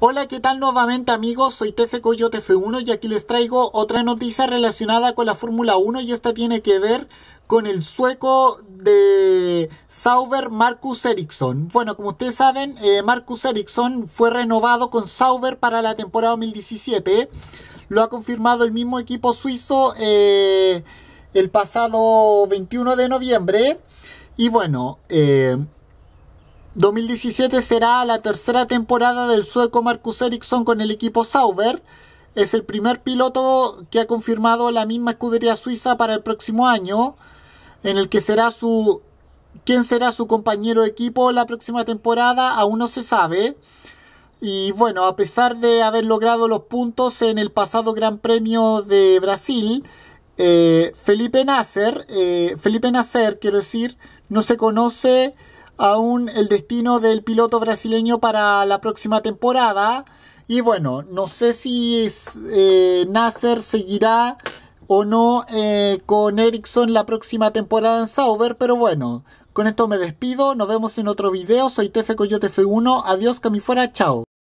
Hola, ¿qué tal nuevamente amigos? Soy Tefe Coyote 1 y aquí les traigo otra noticia relacionada con la Fórmula 1 y esta tiene que ver con el sueco de Sauber Marcus Ericsson. Bueno, como ustedes saben, eh, Marcus Ericsson fue renovado con Sauber para la temporada 2017. Lo ha confirmado el mismo equipo suizo eh, el pasado 21 de noviembre. Y bueno, eh, 2017 será la tercera temporada del sueco Marcus Ericsson con el equipo Sauber. Es el primer piloto que ha confirmado la misma escudería suiza para el próximo año, en el que será su quién será su compañero de equipo la próxima temporada aún no se sabe. Y bueno, a pesar de haber logrado los puntos en el pasado Gran Premio de Brasil, eh, Felipe Nasser, eh, Felipe Nasser, quiero decir, no se conoce aún el destino del piloto brasileño para la próxima temporada. Y bueno, no sé si eh, Nasser seguirá o no eh, con Ericsson la próxima temporada en Sauber, pero bueno, con esto me despido, nos vemos en otro video, soy Tefe Coyote F1, adiós, que fuera, chao.